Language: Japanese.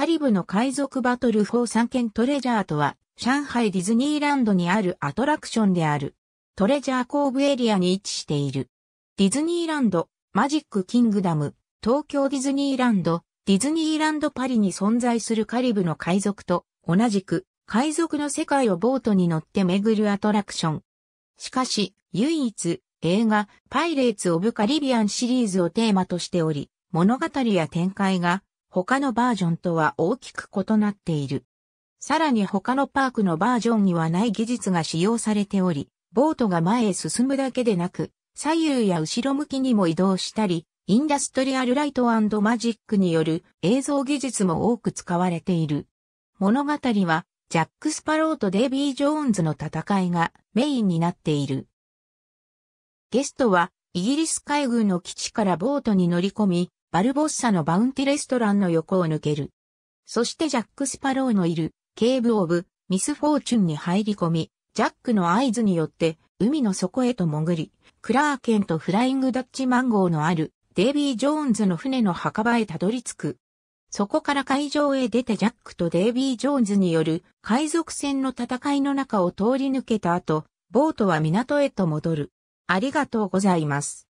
カリブの海賊バトル4三権トレジャーとは、上海ディズニーランドにあるアトラクションである。トレジャーコーブエリアに位置している。ディズニーランド、マジックキングダム、東京ディズニーランド、ディズニーランドパリに存在するカリブの海賊と同じく海賊の世界をボートに乗って巡るアトラクション。しかし、唯一映画パイレーツ・オブ・カリビアンシリーズをテーマとしており、物語や展開が他のバージョンとは大きく異なっている。さらに他のパークのバージョンにはない技術が使用されており、ボートが前へ進むだけでなく、左右や後ろ向きにも移動したり、インダストリアルライトマジックによる映像技術も多く使われている。物語は、ジャック・スパローとデイビー・ジョーンズの戦いがメインになっている。ゲストは、イギリス海軍の基地からボートに乗り込み、バルボッサのバウンティレストランの横を抜ける。そしてジャック・スパローのいる、ケーブ・オブ・ミス・フォーチュンに入り込み、ジャックの合図によって、海の底へと潜り、クラーケンとフライングダッチマン号のある、デイビー・ジョーンズの船の墓場へたどり着く。そこから海上へ出てジャックとデイビー・ジョーンズによる海賊船の戦いの中を通り抜けた後、ボートは港へと戻る。ありがとうございます。